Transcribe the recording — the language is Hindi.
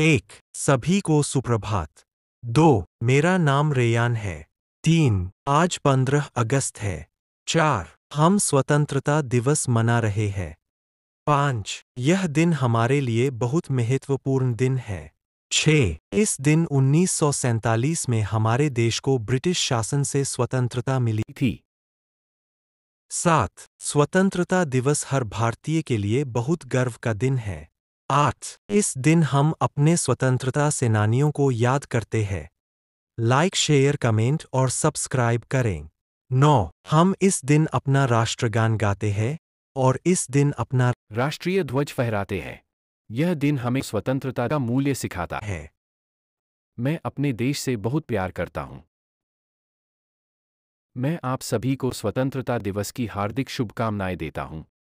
एक सभी को सुप्रभात दो मेरा नाम रेयान है तीन आज पंद्रह अगस्त है चार हम स्वतंत्रता दिवस मना रहे हैं पाँच यह दिन हमारे लिए बहुत महत्वपूर्ण दिन है छ इस दिन उन्नीस में हमारे देश को ब्रिटिश शासन से स्वतंत्रता मिली थी सात स्वतंत्रता दिवस हर भारतीय के लिए बहुत गर्व का दिन है आठ इस दिन हम अपने स्वतंत्रता सेनानियों को याद करते हैं लाइक शेयर कमेंट और सब्सक्राइब करें नौ हम इस दिन अपना राष्ट्रगान गाते हैं और इस दिन अपना राष्ट्रीय ध्वज फहराते हैं यह दिन हमें स्वतंत्रता का मूल्य सिखाता है मैं अपने देश से बहुत प्यार करता हूं मैं आप सभी को स्वतंत्रता दिवस की हार्दिक शुभकामनाएं देता हूं